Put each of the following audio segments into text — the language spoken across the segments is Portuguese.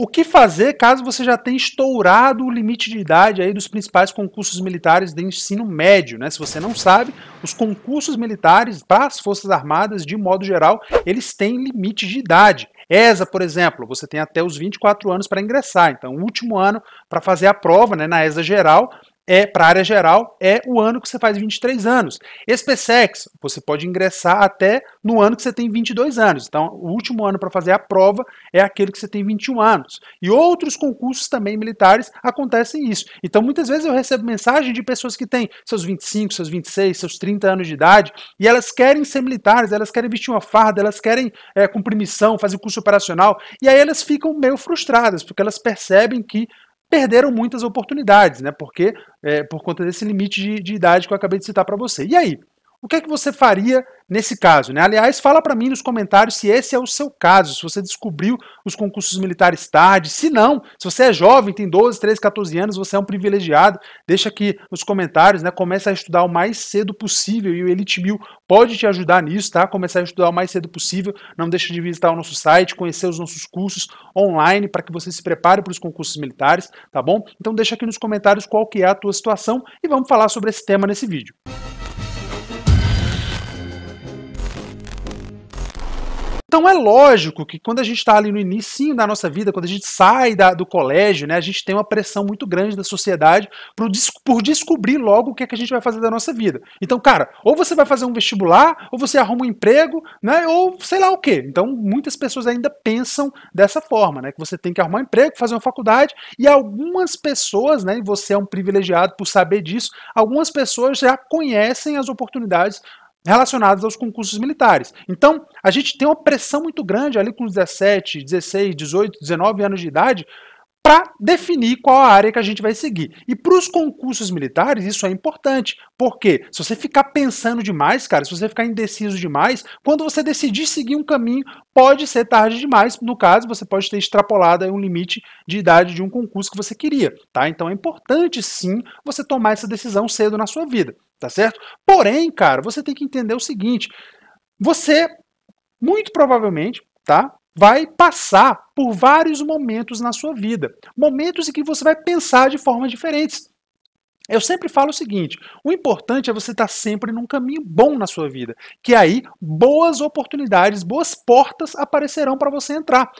O que fazer caso você já tenha estourado o limite de idade aí dos principais concursos militares de ensino médio, né? Se você não sabe, os concursos militares para as Forças Armadas, de modo geral, eles têm limite de idade. ESA, por exemplo, você tem até os 24 anos para ingressar, então o último ano para fazer a prova né, na ESA geral é para a área geral é o ano que você faz 23 anos. SPSEX, você pode ingressar até no ano que você tem 22 anos. Então, o último ano para fazer a prova é aquele que você tem 21 anos. E outros concursos também militares acontecem isso. Então, muitas vezes eu recebo mensagem de pessoas que têm seus 25, seus 26, seus 30 anos de idade e elas querem ser militares, elas querem vestir uma farda, elas querem é, cumprir missão, fazer curso operacional. E aí elas ficam meio frustradas, porque elas percebem que perderam muitas oportunidades, né? Porque é, por conta desse limite de, de idade que eu acabei de citar para você. E aí, o que é que você faria nesse caso? Né? Aliás, fala para mim nos comentários se esse é o seu caso, se você descobriu os concursos militares tarde, se não, se você é jovem, tem 12, 13, 14 anos, você é um privilegiado, deixa aqui nos comentários, né? Começa a estudar o mais cedo possível e o Elite Mil pode te ajudar nisso, tá? Começar a estudar o mais cedo possível, não deixa de visitar o nosso site, conhecer os nossos cursos online para que você se prepare para os concursos militares, tá bom? Então deixa aqui nos comentários qual que é a tua situação e vamos falar sobre esse tema nesse vídeo. Então é lógico que quando a gente está ali no início da nossa vida, quando a gente sai da, do colégio, né, a gente tem uma pressão muito grande da sociedade por, por descobrir logo o que é que a gente vai fazer da nossa vida. Então, cara, ou você vai fazer um vestibular, ou você arruma um emprego, né, ou sei lá o quê. Então, muitas pessoas ainda pensam dessa forma, né, que você tem que arrumar um emprego, fazer uma faculdade, e algumas pessoas, né, e você é um privilegiado por saber disso, algumas pessoas já conhecem as oportunidades relacionadas aos concursos militares. Então, a gente tem uma pressão muito grande ali com 17, 16, 18, 19 anos de idade para definir qual a área que a gente vai seguir. E para os concursos militares, isso é importante, porque se você ficar pensando demais, cara, se você ficar indeciso demais, quando você decidir seguir um caminho, pode ser tarde demais. No caso, você pode ter extrapolado um limite de idade de um concurso que você queria, tá? Então é importante sim você tomar essa decisão cedo na sua vida. Tá certo? Porém, cara, você tem que entender o seguinte: você, muito provavelmente, tá? Vai passar por vários momentos na sua vida. Momentos em que você vai pensar de formas diferentes. Eu sempre falo o seguinte: o importante é você estar sempre num caminho bom na sua vida, que aí boas oportunidades, boas portas aparecerão para você entrar.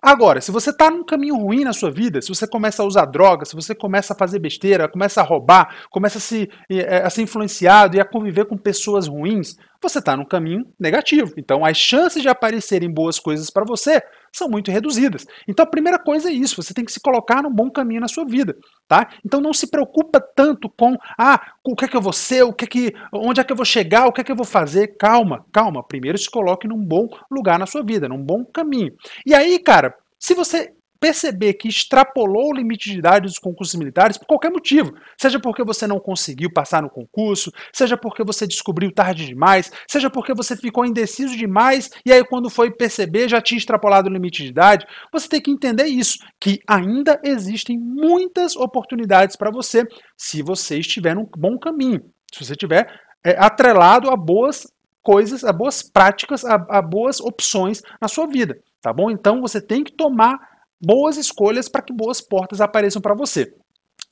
Agora, se você está num caminho ruim na sua vida, se você começa a usar droga, se você começa a fazer besteira, começa a roubar, começa a, se, eh, a ser influenciado e a conviver com pessoas ruins, você está num caminho negativo. Então, as chances de aparecerem boas coisas para você são muito reduzidas. Então, a primeira coisa é isso, você tem que se colocar num bom caminho na sua vida, tá? Então, não se preocupa tanto com, ah, o que é que eu vou ser, o que é que, onde é que eu vou chegar, o que é que eu vou fazer. Calma, calma. Primeiro se coloque num bom lugar na sua vida, num bom caminho. E aí, cara, se você perceber que extrapolou o limite de idade dos concursos militares por qualquer motivo, seja porque você não conseguiu passar no concurso, seja porque você descobriu tarde demais, seja porque você ficou indeciso demais e aí quando foi perceber já tinha extrapolado o limite de idade, você tem que entender isso, que ainda existem muitas oportunidades para você se você estiver num bom caminho, se você estiver é, atrelado a boas coisas, a boas práticas, a, a boas opções na sua vida, tá bom? Então você tem que tomar boas escolhas para que boas portas apareçam para você.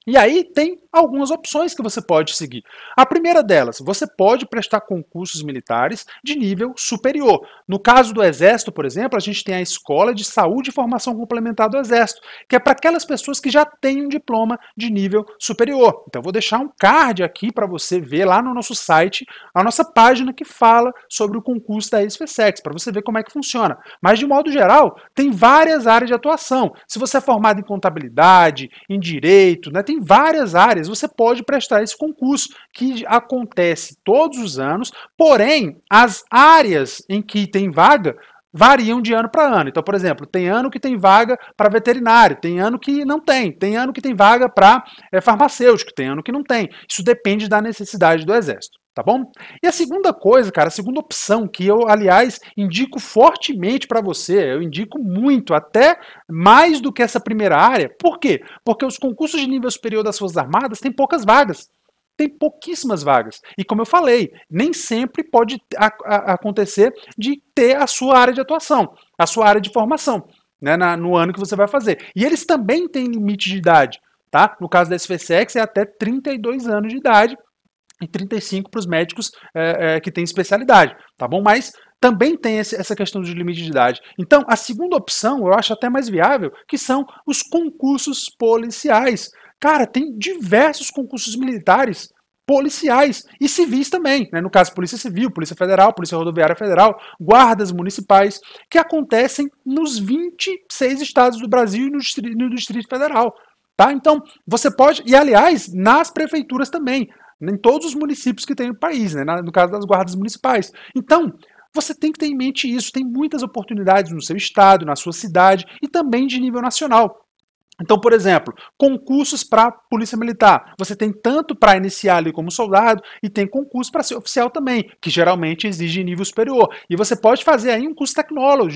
E aí tem algumas opções que você pode seguir. A primeira delas, você pode prestar concursos militares de nível superior. No caso do Exército, por exemplo, a gente tem a Escola de Saúde e Formação Complementar do Exército, que é para aquelas pessoas que já têm um diploma de nível superior. Então, vou deixar um card aqui para você ver lá no nosso site, a nossa página que fala sobre o concurso da ESFESEX, para você ver como é que funciona. Mas, de modo geral, tem várias áreas de atuação. Se você é formado em contabilidade, em direito, né, tem várias áreas mas você pode prestar esse concurso que acontece todos os anos, porém as áreas em que tem vaga variam de ano para ano. Então, por exemplo, tem ano que tem vaga para veterinário, tem ano que não tem, tem ano que tem vaga para é, eh, farmacêutico, tem ano que não tem. Isso depende da necessidade do exército tá bom? E a segunda coisa, cara, a segunda opção que eu, aliás, indico fortemente para você, eu indico muito, até mais do que essa primeira área. Por quê? Porque os concursos de nível superior das Forças Armadas têm poucas vagas. Tem pouquíssimas vagas. E como eu falei, nem sempre pode acontecer de ter a sua área de atuação, a sua área de formação, né, na, no ano que você vai fazer. E eles também têm limite de idade. Tá? No caso da SFSEX é até 32 anos de idade e 35 para os médicos é, é, que têm especialidade, tá bom? Mas também tem esse, essa questão do limite de idade. Então, a segunda opção eu acho até mais viável, que são os concursos policiais. Cara, tem diversos concursos militares policiais e civis também, né? no caso Polícia Civil, Polícia Federal, Polícia Rodoviária Federal, guardas municipais, que acontecem nos 26 estados do Brasil e no Distrito, no Distrito Federal. Tá? Então, você pode, e aliás, nas prefeituras também em todos os municípios que tem no país, né? no caso das guardas municipais. Então, você tem que ter em mente isso. Tem muitas oportunidades no seu estado, na sua cidade e também de nível nacional. Então, por exemplo, concursos para Polícia Militar. Você tem tanto para iniciar ali como soldado e tem concurso para ser oficial também, que geralmente exige nível superior. E você pode fazer aí um curso tecnólogo,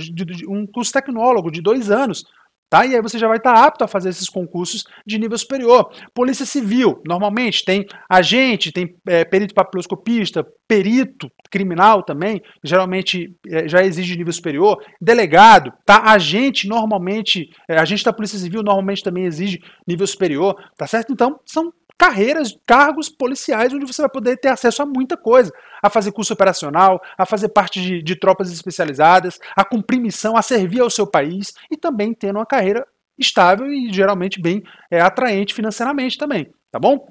um curso tecnólogo de dois anos Tá? E aí você já vai estar tá apto a fazer esses concursos de nível superior. Polícia Civil, normalmente tem agente, tem é, perito papiloscopista, perito criminal também, geralmente é, já exige nível superior, delegado, tá? Agente normalmente, é, agente da Polícia Civil normalmente também exige nível superior, tá certo? Então, são carreiras, cargos policiais, onde você vai poder ter acesso a muita coisa. A fazer curso operacional, a fazer parte de, de tropas especializadas, a cumprir missão, a servir ao seu país e também tendo uma carreira estável e geralmente bem é, atraente financeiramente também, tá bom?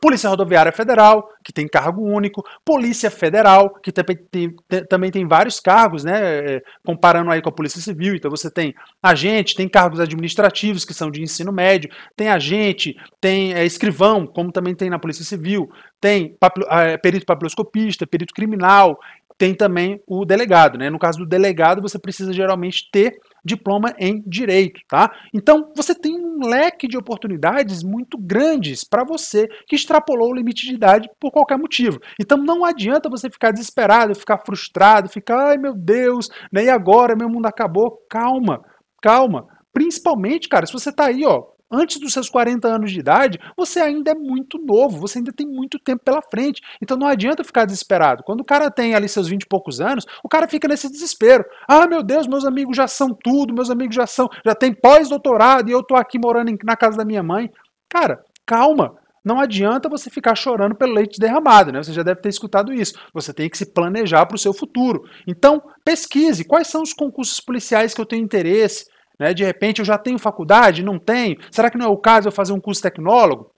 Polícia Rodoviária Federal, que tem cargo único, Polícia Federal, que também tem, também tem vários cargos, né? É, comparando aí com a Polícia Civil, então você tem agente, tem cargos administrativos que são de ensino médio, tem agente, tem é, escrivão, como também tem na Polícia Civil, tem papil, é, perito papiloscopista, perito criminal, tem também o delegado, né? No caso do delegado, você precisa geralmente ter diploma em direito, tá? Então, você tem um leque de oportunidades muito grandes para você que extrapolou o limite de idade por qualquer motivo. Então, não adianta você ficar desesperado, ficar frustrado, ficar, ai meu Deus, né? E agora meu mundo acabou. Calma, calma. Principalmente, cara, se você tá aí, ó, antes dos seus 40 anos de idade, você ainda é muito novo, você ainda tem muito tempo pela frente. Então não adianta ficar desesperado. Quando o cara tem ali seus 20 e poucos anos, o cara fica nesse desespero. Ah, meu Deus, meus amigos já são tudo, meus amigos já são, já tem pós-doutorado e eu tô aqui morando na casa da minha mãe. Cara, calma. Não adianta você ficar chorando pelo leite derramado, né? Você já deve ter escutado isso. Você tem que se planejar para o seu futuro. Então, pesquise quais são os concursos policiais que eu tenho interesse, né? De repente, eu já tenho faculdade? Não tenho. Será que não é o caso eu fazer um curso tecnólogo?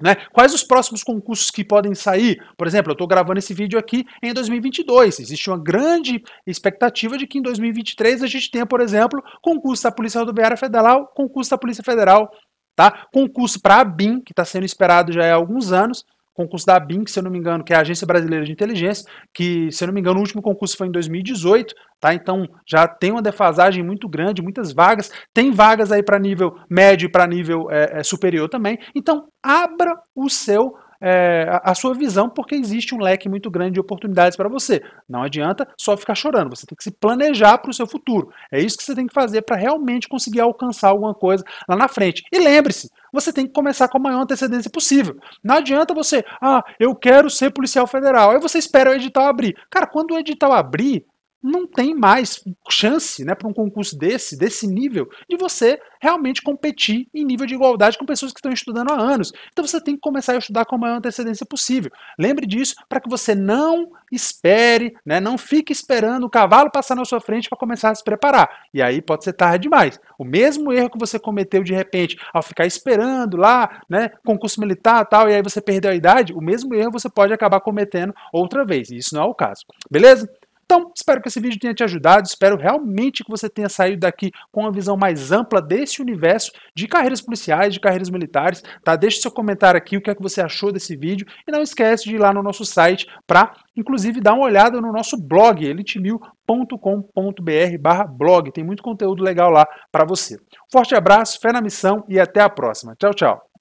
Né? Quais os próximos concursos que podem sair? Por exemplo, eu estou gravando esse vídeo aqui em 2022. Existe uma grande expectativa de que em 2023 a gente tenha, por exemplo, concurso da Polícia Rodoviária Federal, concurso da Polícia Federal, tá? concurso para a BIM, que está sendo esperado já há alguns anos, concurso da BIM, que, se eu não me engano, que é a Agência Brasileira de Inteligência, que, se eu não me engano, o último concurso foi em 2018, tá? Então já tem uma defasagem muito grande, muitas vagas, tem vagas aí para nível médio e para nível é, é, superior também. Então abra o seu é, a, a sua visão, porque existe um leque muito grande de oportunidades para você. Não adianta só ficar chorando, você tem que se planejar para o seu futuro. É isso que você tem que fazer para realmente conseguir alcançar alguma coisa lá na frente. E lembre-se, você tem que começar com a maior antecedência possível. Não adianta você, ah, eu quero ser policial federal. Aí você espera o edital abrir. Cara, quando o edital abrir, não tem mais chance né, para um concurso desse, desse nível, de você realmente competir em nível de igualdade com pessoas que estão estudando há anos. Então você tem que começar a estudar com a maior antecedência possível. Lembre disso para que você não espere, né, não fique esperando o cavalo passar na sua frente para começar a se preparar. E aí pode ser tarde demais. O mesmo erro que você cometeu de repente ao ficar esperando lá, né, concurso militar tal, e aí você perdeu a idade, o mesmo erro você pode acabar cometendo outra vez. E isso não é o caso. Beleza? Então, espero que esse vídeo tenha te ajudado, espero realmente que você tenha saído daqui com uma visão mais ampla desse universo de carreiras policiais, de carreiras militares, tá? Deixe seu comentário aqui o que é que você achou desse vídeo e não esquece de ir lá no nosso site para inclusive dar uma olhada no nosso blog, elitemil.com.br barra blog. Tem muito conteúdo legal lá para você. Forte abraço, fé na missão e até a próxima. Tchau, tchau.